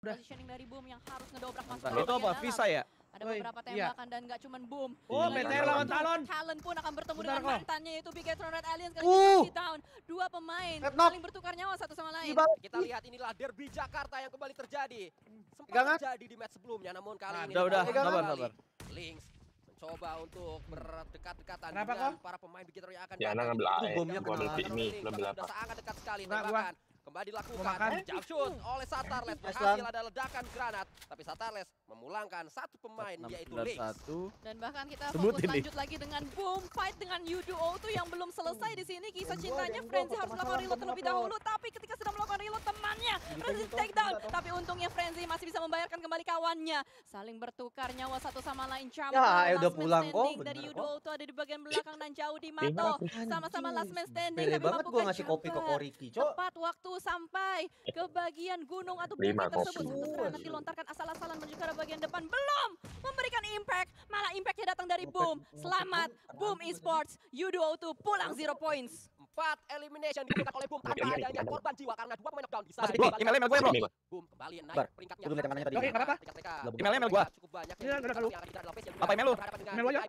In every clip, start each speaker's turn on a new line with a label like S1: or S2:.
S1: Udah. Positioning dari Boom yang harus ngedobrak masuk. Itu apa? Ya, Visa ya? Ada Woy. beberapa iya. tembakan iya. dan gak cuman boom. Oh, BTR iya, iya. lawan Talon. Talon pun akan bertemu Bentar, dengan mantannya yaitu Tron Red Alliance. kali uh. di down. Dua pemain saling bertukar nyawa satu sama lain. Iba. Kita lihat inilah derby Jakarta yang kembali
S2: terjadi. Sempat Gangat. terjadi di match sebelumnya namun kali nah, ini. Udah, udah, sabar, sabar. Links mencoba untuk berdekat-dekatan dengan kok? para pemain Bigetron yang akan. Ya, ngambil air. Bomnya kena. Ngambil apa? Sangat dekat sekali nah, tembakan kembali dilakukan. Jump shoot oleh Satarles berhasil ada ledakan granat. Tapi Satarles memulangkan satu pemain yaitu Lix. Dan
S1: bahkan kita Sebut fokus ini. lanjut lagi dengan boom fight dengan Yuduo tuh yang belum selesai di sini. Kisah cintanya Frenzy harus melakukan reload terlebih dahulu. Tapi ketika sedang melakukan reload temannya Frenzy take down. Tapi untungnya Frenzy masih bisa membayarkan kembali kawannya. Saling bertukar nyawa satu sama lain. Campur. Ya, udah pulang kok. Dari Yudo itu ada di bagian belakang dan jauh di Mato. Sama-sama last man standing. tapi banget gue ngasih kopi ke Koriki, Cok. Tepat waktu sampai ke bagian gunung atau bukit tersebut. Satu nanti lontarkan asal-asalan menuju ke bagian depan. Belum memberikan impact. Malah impactnya datang dari Boom. Selamat Boom Esports. Yudo itu pulang zero points empat elimination dilakukan oleh Boom tanpa adanya korban jiwa karena dua pemain knockdown bisa. Bro, email email gue bro.
S2: Boom kembali naik peringkatnya. Iya, udah temannya tadi. Oke, enggak apa-apa. Email email gue. Cukup banyak. Iya, enggak ada kalau. Apa email lu? Email lu ya.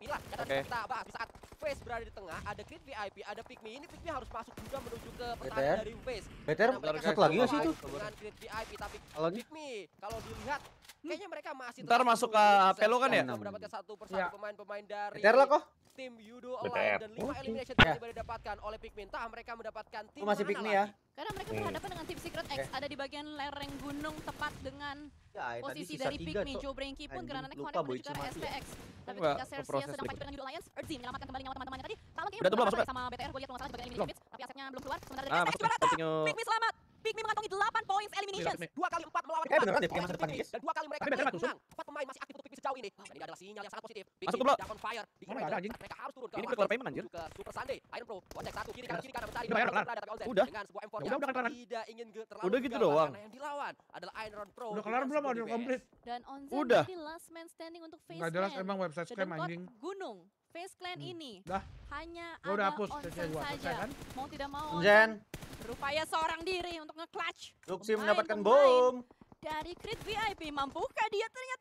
S2: Oke. Kita bahas di saat Face berada di tengah, ada Creed VIP, ada Pikmi. Ini Pikmi harus masuk juga menuju ke pertahanan dari Face. Better satu lagi sih itu. Dengan Creed VIP tapi Pikmi kalau dilihat kayaknya mereka masih Ntar masuk ke Pelo kan ya? Mendapatkan satu persatu iya. pemain-pemain dari Better lah kok tim Yudo Online dan 5 elimination yang yeah. didapatkan oleh Pikmin. Tah mereka
S1: mendapatkan tim masih Pikmin ya. Karena mereka hmm. berhadapan dengan tim Secret X ada di bagian lereng gunung tepat dengan ya, eh, posisi dari Pikmin. Joe Brinky pun karena nanti kemarin menuju ke SPX. Tapi ketika Sersia sedang maju dengan Yudo Alliance, Erzin menyelamatkan kembali nyawa teman-temannya tadi. Talon kayaknya belum sama BTR, gue lihat masalah salah sebagai elimination Blom. tapi asetnya belum keluar. Sementara dari SPX juga datang, Pikmin selamat. Pikmin mengantongi 8 points elimination. 2 kali 4 melawan 4. Eh beneran deh pikmin masa depan guys. Dan 2 kali mereka menang. 4
S2: pemain masih aktif ini. adalah sinyal yang sangat positif. Masuk ke blok. Oh Mereka harus turun ke Super Sunday. Iron Pro. satu kiri kanan kiri kanan mencari. Udah Dengan sebuah m Tidak ingin terlalu. Udah gitu doang. Yang dilawan adalah Iron
S1: Pro. Udah kelar belum ada komplit? udah. last Enggak jelas emang website scam anjing. Gunung. Face Clan hmm. ini Dah. hanya ada hapus, saja. Kan? Mau tidak mau Onzen berupaya seorang diri untuk nge-clutch. Luxi mendapatkan bom. Dari Crit VIP, mampukah dia ternyata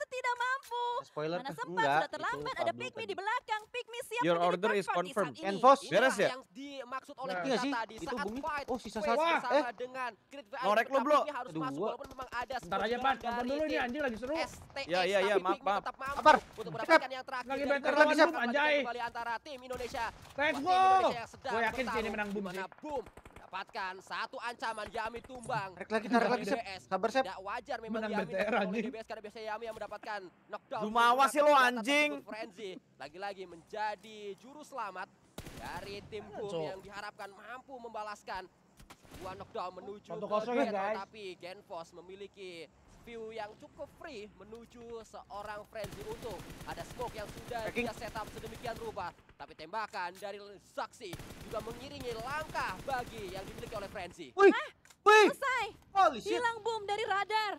S1: spoiler mana sempat enggak, sudah terlambat ada pikmi di belakang pikmi siap your order is confirmed enforce iya, beres ya yang dimaksud oleh nah, kita sih, tadi itu saat bumi. fight oh sisa eh, satu eh
S2: dengan norek lo blok harus Aduh, masuk walaupun memang ada sebentar aja pan tonton dulu ini nah, anjing lagi seru ya ya ya maaf maaf sabar untuk mendapatkan yang terakhir lagi better lagi siap anjay kembali antara tim Indonesia let's go gue yakin sini menang bumi sih nah, Dapatkan satu ancaman Yami tumbang. Rek lagi, tarik lagi, Sep. Sabar, Sep. Tidak wajar memang Menang Yami BTR, oleh DBS karena biasanya Yami yang mendapatkan knockdown. Lu sih lo anjing. Frenzy lagi-lagi menjadi juru selamat dari tim Kum yang diharapkan mampu membalaskan Dua knockdown menuju ke ya, Gen, tapi Genfos memiliki view yang cukup free menuju seorang frenzy untuk Ada smoke yang sudah dia setup sedemikian rupa. Tapi tembakan dari Saksi juga mengiringi langkah
S1: bagi yang dimiliki oleh frenzy. Wih, wih. Selesai. Holy shit. Hilang boom dari radar.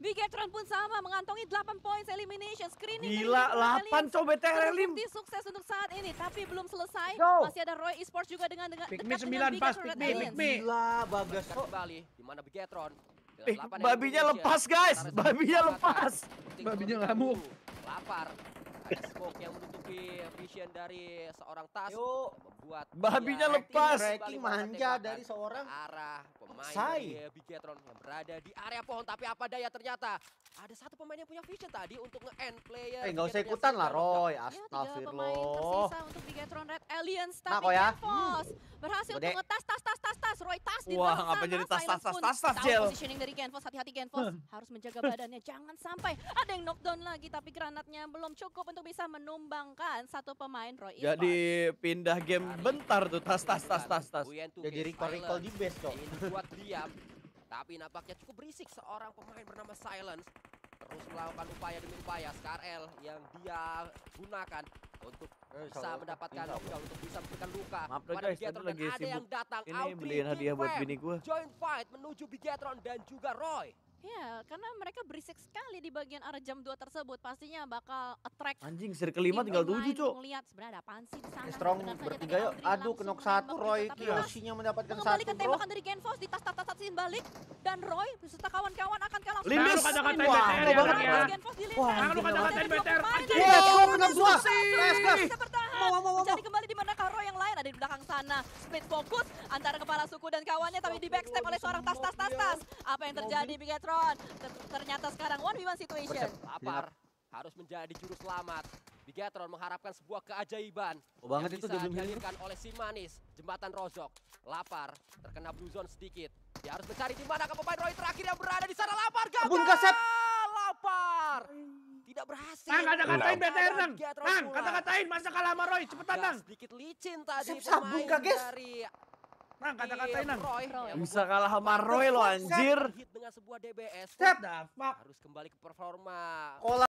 S1: Bigetron pun sama mengantongi 8 points elimination screening. Gila,
S2: 8 coba Terelim.
S1: Terbukti sukses untuk saat ini, tapi belum selesai. Go. Masih ada Roy Esports juga dengan dengan pikmi 9 pas pikmi,
S2: Gila, bagus. Kembali di mana Bigetron
S1: Eh, babinya lepas guys,
S2: babinya lepas. Babinya ngamuk. Lapar. smoke yang menutupi vision dari seorang tas. Yuk. Membuat babinya lepas. Breaking manja dari seorang arah pemain Bigetron yang berada di area pohon tapi apa daya ternyata ada satu pemain yang punya vision tadi untuk nge-end player. Eh, nggak usah ikutan lah Roy. Iya, Astagfirullah. Ya, pemain tersisa
S1: untuk Bigetron Red Alliance tapi nah, ya. berhasil untuk ngetas tas tas tas Roy tas di Wah, apa jadi tas tas tas tas tas gel. Positioning dari Genfos, hati-hati Genfos. Harus menjaga badannya, jangan sampai ada yang knockdown lagi. Tapi granatnya belum cukup untuk bisa menumbangkan satu pemain Roy
S2: Jadi pindah game bentar tuh, tas tas tas tas tas. Jadi recall-recall di base kok. Buat diam, tapi nampaknya cukup berisik seorang pemain bernama Silence. Terus melakukan upaya demi upaya, Scar yang dia gunakan untuk eh, bisa mendapatkan juga untuk bisa memberikan luka Maaf pada Bigetron dan ada yang datang ini Audrey, beliin hadiah buat bini gue.
S1: Join fight menuju Bigetron dan juga Roy. Ya, karena mereka berisik sekali di bagian arah jam 2 tersebut. Pastinya bakal attract.
S2: Anjing, seri kelima tinggal tujuh, Cok.
S1: Lihat sebenarnya ada apaan sih di sana. Strong
S2: bertiga yuk. Aduh, kenok satu Roy Kiyoshinya mendapatkan
S1: satu. Mengembalikan tembakan dari Genfos di tas tas tas balik dan Roy beserta kawan-kawan akan
S2: kalah. Lindus nah, Wah, kata-kata BTR ya.
S1: Wah, kata-kata BTR. Anjing, kenok semua. Mas. bertahan. Mau, mau, mau, Mencari kembali di mana Karo yang lain ada di belakang sana. Split fokus antara kepala suku dan kawannya tapi di backstep oleh seorang tas tas tas tas. Apa yang terjadi Bigetron? Ternyata sekarang one v one situation. Lapar.
S2: Harus menjadi juru selamat. bigetron mengharapkan sebuah keajaiban oh, banget itu bisa dihadirkan oleh si manis jembatan Rozok. Lapar, terkena blue zone sedikit. Dia harus mencari di mana ke pemain Roy terakhir yang berada di sana. Lapar gagal. Lapar tidak berhasil. Nang, kata-katain nah. BTR, Nang. Nang, kata-katain. Masa kalah sama Roy. Cepetan, Nang. Sedikit licin tadi pemain dari... Nang, kata-katain, Nang. Bisa kalah sama Roy lo, anjir. Sip, dengan Harus kembali ke performa. Kola